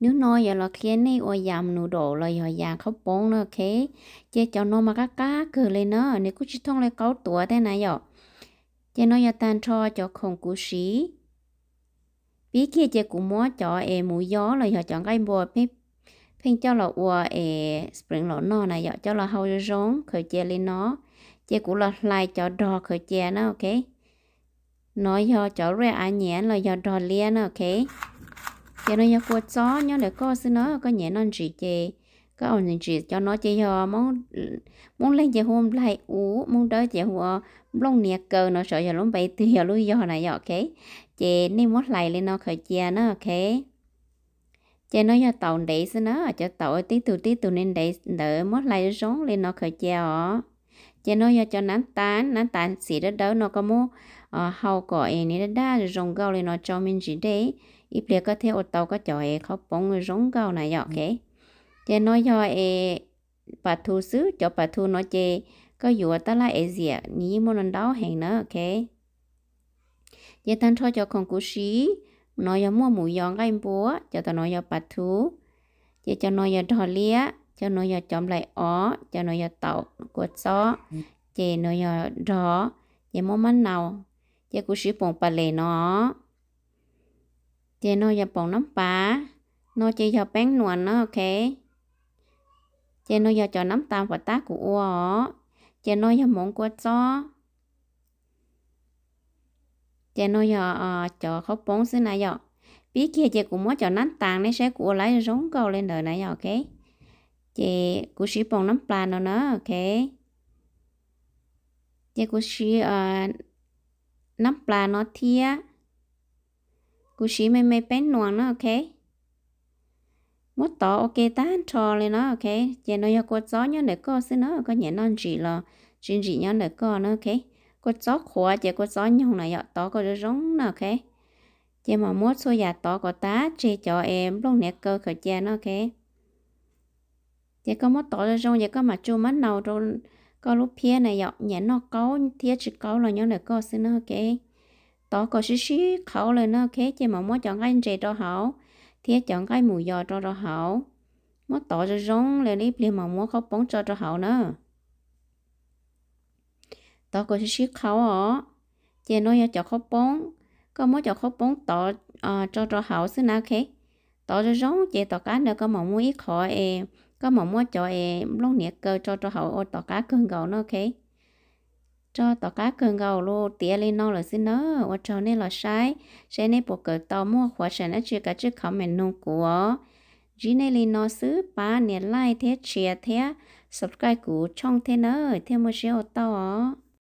nếu nói giờ là khi này ôi dạm nụ đổ là giờ dạm khóc bóng là khi chế cho nó mà các cá cứ lên nó nếu cứ chỉ thông lại câu tuổi thế này giờ chế nó giờ tan cho cho không cú sĩ vì khi chế cũng muốn cho em mũi gió là giờ chọn cái bò phép phim cho là ua e spring lỗ nó này giờ cho là hầu giống khởi chế lên nó chế cũng là lại cho đò khởi chế nó ok nói giờ cho ra anh nhé là giờ đò liền ok giờ dạ này nhà của chó nhớ để có xin nó có nhẹ non chỉ chè có ổn định chỉ cho nó chơi hò muốn muốn lên chỉ hôm lại ú muốn đó chỉ hò lông nhẹ cờ nó sợ giờ lông bay từ giờ lui giờ này giờ ok chè nên mất lại lên nó khởi chè nó ok chè nó giờ tàu đẩy xin nó cho tàu tí từ tí từ nên đẩy đỡ mất lại xuống lên nó khởi chè ó chè nó giờ cho nắng tán nắng tán xì đó đó nó có mua ờ, hầu cỏ em nó đã rồng gạo lên nó cho mình chỉ đấy ít bia có thể ô tàu có cho e khó bóng rống cao này dọ kế chè nói cho e bà thu xứ cho bà thu nói chè có dù ta là e dịa ní mô lần đó hẹn nữa kế chè tan cho cho con cú sĩ nói cho mua mũ giòn gai búa cho ta nói cho bà thu chè cho nói cho đò lia cho nói cho chóm lại ó cho nói cho tàu của xó chè nói cho đò chè mua mắn nào chè cú sĩ bồng bà lề nó เจโนอย่าปองน้ำปลาโนเจอย่าแป้งนวลนะโอเค เจโนอย่าจอน้ำตาลฝาตากูอ้วเจโนอย่ามองกวดซ้อเจโนอย่าจอเขาป้องซื้อนายอ่ะปีเกียเจกูมัวจอน้ำตาลในใช้กูอะไรร้องเก่าเลยเนอะนายอ่ะโอเค เจกูชีปองน้ำปลาเนาะเนาะโอเค เจกูชีน้ำปลาเนาะเทีย cú xí mày mày bén nuông nó ok mốt tỏ ok ta cho lên nó ok giờ nó yêu cô gió nhớ để cô xin nó có nhẹ non chỉ là chuyện gì nhớ để cô nó ok cô gió khóa giờ cô gió nhung này tỏ cô giống nó ok giờ mà mốt số nhà tỏ cô ta chỉ cho em lúc nè cơ khởi cha nó ok giờ có mốt tỏ ra rong giờ có mặt chu mắt nào rồi có lúc phía này nhẹ nó câu thiết chỉ câu là nhớ để cô xin nó ok tỏ có sĩ sĩ khẩu lời nó khé chỉ mà mua chọn cái gì cho hậu, thế chọn cái mùi giò cho cho hậu, mua tỏ cho rong lời đi liền mà mua khóc bóng cho cho hậu nữa tỏ có sĩ sĩ khẩu ở chỉ nói cho khóc bóng có mua cho khóc bóng tỏ à, ờ, cho cho hậu xí nào khé tỏ cho rong chỉ tỏ cá nữa có mà mua ít khỏi em có mà mua cho em lúc nãy cơ cho cho hậu tỏ cá cơn gạo nó khé okay? cho tàu cá cần gầu lô tía lên nó là xin nó và cho nên là sai sẽ nên bộ cờ tàu mua khóa sẽ nó chưa cả chứ không mình nông của chỉ nên lên nó xứ ba nè lai thế chia thế subscribe của trong thế nó thêm một số tàu